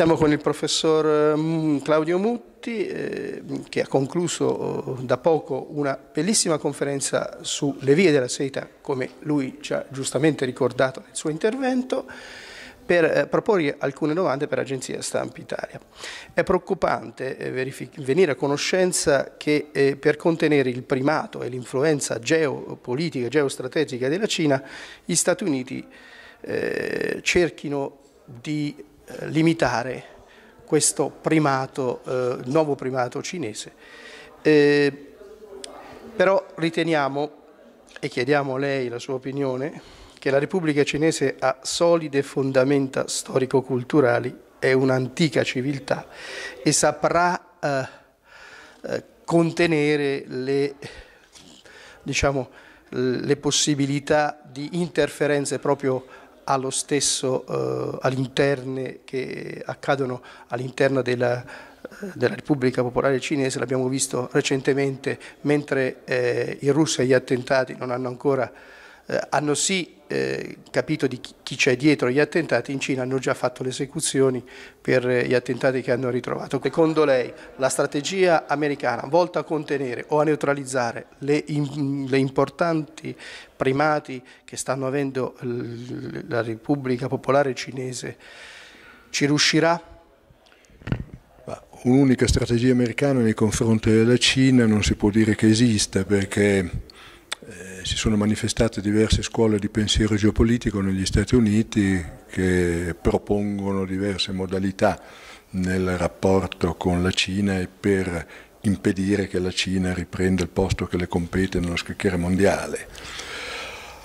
Siamo con il professor eh, Claudio Mutti eh, che ha concluso oh, da poco una bellissima conferenza sulle vie della seta, come lui ci ha giustamente ricordato nel suo intervento, per eh, proporre alcune domande per Agenzia Stampa Italia. È preoccupante eh, venire a conoscenza che eh, per contenere il primato e l'influenza geopolitica e geostrategica della Cina, gli Stati Uniti eh, cerchino di eh, limitare questo primato, eh, nuovo primato cinese. Eh, però riteniamo, e chiediamo a lei la sua opinione, che la Repubblica cinese ha solide fondamenta storico-culturali, è un'antica civiltà e saprà eh, eh contenere le, diciamo, le possibilità di interferenze proprio allo stesso eh, all'interno che accadono all'interno della, eh, della Repubblica Popolare Cinese, l'abbiamo visto recentemente, mentre eh, russi e gli attentati non hanno ancora, eh, hanno sì eh, capito di chi c'è dietro gli attentati, in Cina hanno già fatto le esecuzioni per eh, gli attentati che hanno ritrovato. Secondo lei la strategia americana volta a contenere o a neutralizzare le, le importanti primati che stanno avendo la Repubblica Popolare Cinese ci riuscirà? Un'unica strategia americana nei confronti della Cina non si può dire che esista perché si sono manifestate diverse scuole di pensiero geopolitico negli Stati Uniti che propongono diverse modalità nel rapporto con la Cina e per impedire che la Cina riprenda il posto che le compete nello scacchiere mondiale.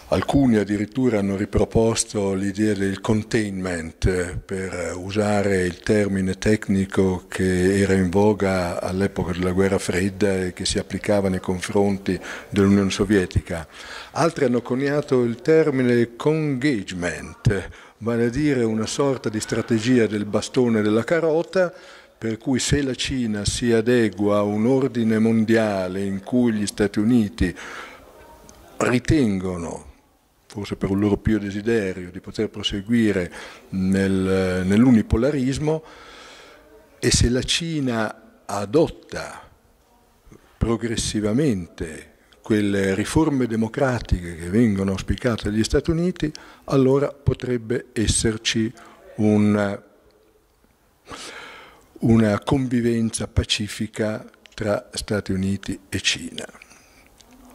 Alcuni addirittura hanno riproposto l'idea del containment per usare il termine tecnico che era in voga all'epoca della guerra fredda e che si applicava nei confronti dell'Unione Sovietica. Altri hanno coniato il termine congagement, vale a dire una sorta di strategia del bastone e della carota per cui se la Cina si adegua a un ordine mondiale in cui gli Stati Uniti ritengono forse per un loro pio desiderio di poter proseguire nel, nell'unipolarismo e se la Cina adotta progressivamente quelle riforme democratiche che vengono auspicate dagli Stati Uniti, allora potrebbe esserci una, una convivenza pacifica tra Stati Uniti e Cina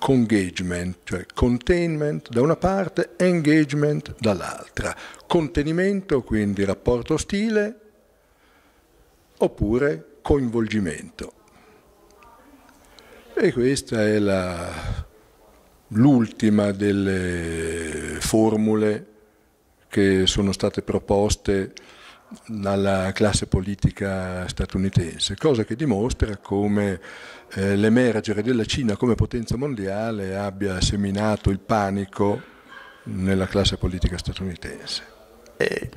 congagement, cioè containment da una parte, engagement dall'altra. Contenimento, quindi rapporto stile, oppure coinvolgimento. E questa è l'ultima delle formule che sono state proposte dalla classe politica statunitense, cosa che dimostra come eh, l'emergere della Cina come potenza mondiale abbia seminato il panico nella classe politica statunitense. Eh,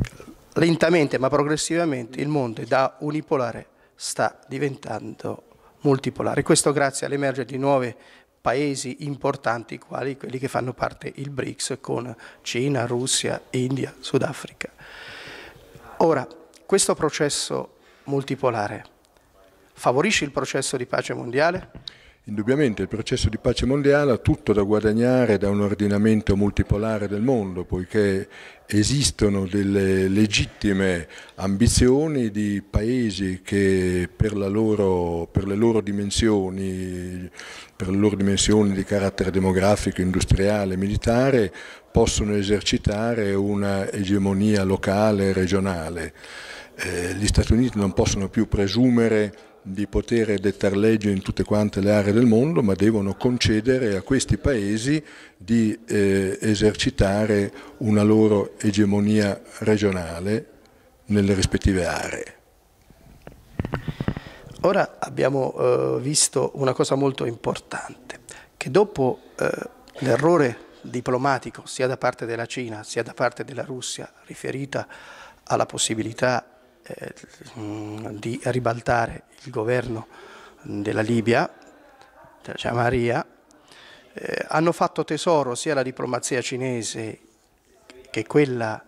lentamente ma progressivamente il mondo da unipolare sta diventando multipolare, questo grazie all'emergere di nuove paesi importanti quali quelli che fanno parte il BRICS con Cina, Russia, India, Sudafrica. Ora, questo processo multipolare favorisce il processo di pace mondiale? Indubbiamente il processo di pace mondiale ha tutto da guadagnare da un ordinamento multipolare del mondo, poiché esistono delle legittime ambizioni di paesi che per, loro, per, le loro dimensioni, per le loro dimensioni di carattere demografico, industriale, e militare, possono esercitare una egemonia locale e regionale. Eh, gli Stati Uniti non possono più presumere di poter dettare legge in tutte quante le aree del mondo, ma devono concedere a questi paesi di eh, esercitare una loro egemonia regionale nelle rispettive aree. Ora abbiamo eh, visto una cosa molto importante, che dopo eh, l'errore diplomatico sia da parte della Cina sia da parte della Russia riferita alla possibilità eh, di ribaltare il governo della Libia, della cioè hanno fatto tesoro sia la diplomazia cinese che quella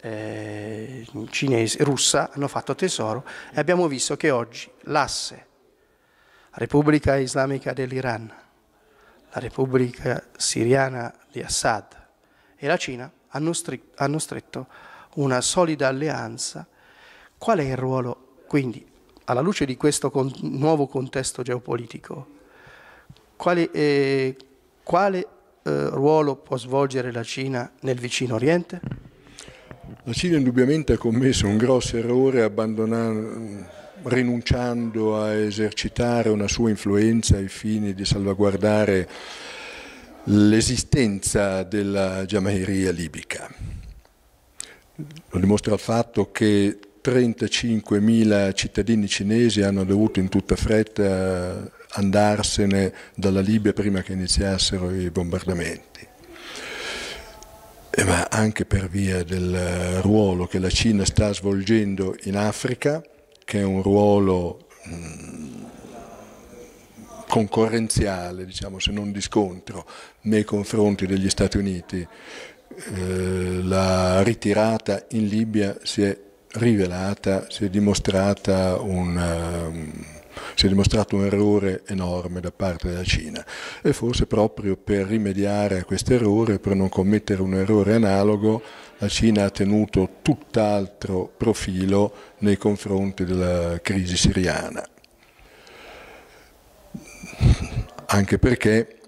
eh, cinese, russa, hanno fatto tesoro e abbiamo visto che oggi l'asse Repubblica Islamica dell'Iran, la Repubblica Siriana di Assad e la Cina hanno, hanno stretto una solida alleanza Qual è il ruolo, quindi, alla luce di questo con nuovo contesto geopolitico, quale, eh, quale eh, ruolo può svolgere la Cina nel vicino Oriente? La Cina indubbiamente ha commesso un grosso errore rinunciando a esercitare una sua influenza ai fini di salvaguardare l'esistenza della Jamairia libica. Lo dimostra il fatto che 35.000 cittadini cinesi hanno dovuto in tutta fretta andarsene dalla Libia prima che iniziassero i bombardamenti. Ma anche per via del ruolo che la Cina sta svolgendo in Africa, che è un ruolo mm, concorrenziale, diciamo, se non di scontro, nei confronti degli Stati Uniti. Eh, la ritirata in Libia si è rivelata, si è, un, ehm, si è dimostrato un errore enorme da parte della Cina e forse proprio per rimediare a questo errore, per non commettere un errore analogo, la Cina ha tenuto tutt'altro profilo nei confronti della crisi siriana. Anche perché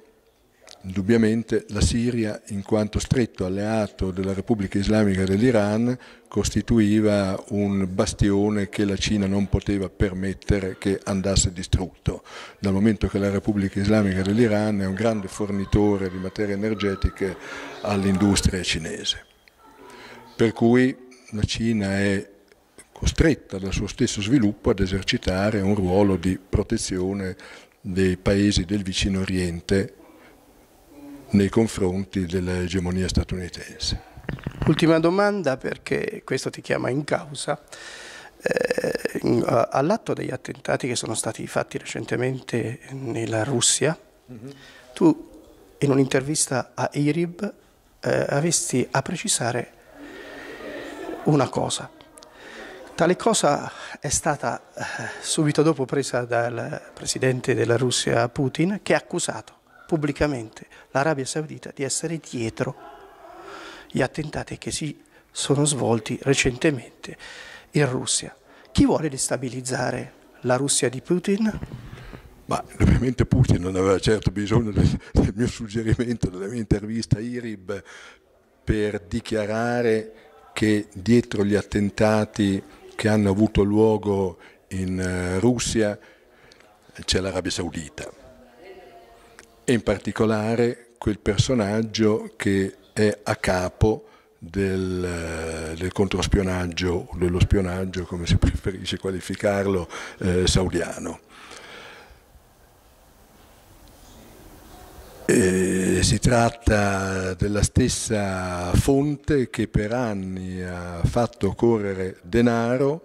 Indubbiamente la Siria, in quanto stretto alleato della Repubblica Islamica dell'Iran, costituiva un bastione che la Cina non poteva permettere che andasse distrutto, dal momento che la Repubblica Islamica dell'Iran è un grande fornitore di materie energetiche all'industria cinese. Per cui la Cina è costretta dal suo stesso sviluppo ad esercitare un ruolo di protezione dei paesi del vicino Oriente nei confronti dell'egemonia statunitense. Ultima domanda perché questo ti chiama in causa. Eh, all'atto degli attentati che sono stati fatti recentemente nella Russia, mhm. tu in un'intervista a IRIB eh, avesti a precisare una cosa. Tale cosa è stata eh, subito dopo presa dal presidente della Russia Putin che ha accusato pubblicamente l'Arabia Saudita di essere dietro gli attentati che si sono svolti recentemente in Russia. Chi vuole destabilizzare la Russia di Putin? Ma ovviamente Putin non aveva certo bisogno del, del mio suggerimento, della mia intervista a IRIB per dichiarare che dietro gli attentati che hanno avuto luogo in eh, Russia c'è l'Arabia Saudita e in particolare quel personaggio che è a capo del, eh, del controspionaggio o dello spionaggio, come si preferisce qualificarlo, eh, saudiano. E si tratta della stessa fonte che per anni ha fatto correre denaro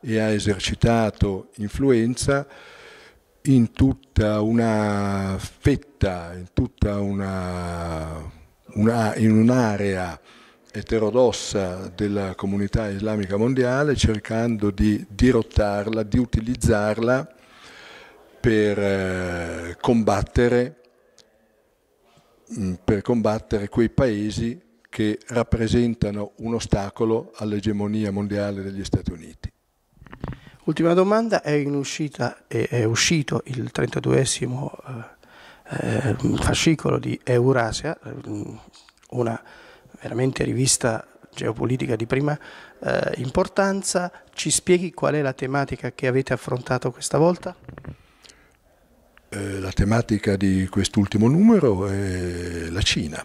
e ha esercitato influenza in tutta una fetta, in tutta una, una, in un'area eterodossa della comunità islamica mondiale cercando di dirottarla, di utilizzarla per eh, combattere, mm, per combattere quei paesi che rappresentano un ostacolo all'egemonia mondiale degli Stati Uniti. Ultima domanda, è, uscita, è, è uscito il 32esimo eh, eh, fascicolo di Eurasia, eh, una veramente rivista geopolitica di prima eh, importanza, ci spieghi qual è la tematica che avete affrontato questa volta? Eh, la tematica di quest'ultimo numero è la Cina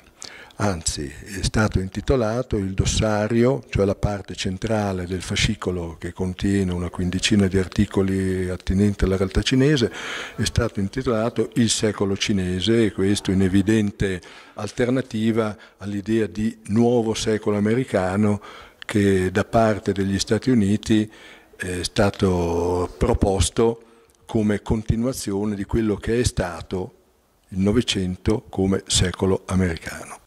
anzi è stato intitolato il dossario, cioè la parte centrale del fascicolo che contiene una quindicina di articoli attinenti alla realtà cinese, è stato intitolato Il secolo cinese e questo in evidente alternativa all'idea di nuovo secolo americano che da parte degli Stati Uniti è stato proposto come continuazione di quello che è stato il Novecento come secolo americano.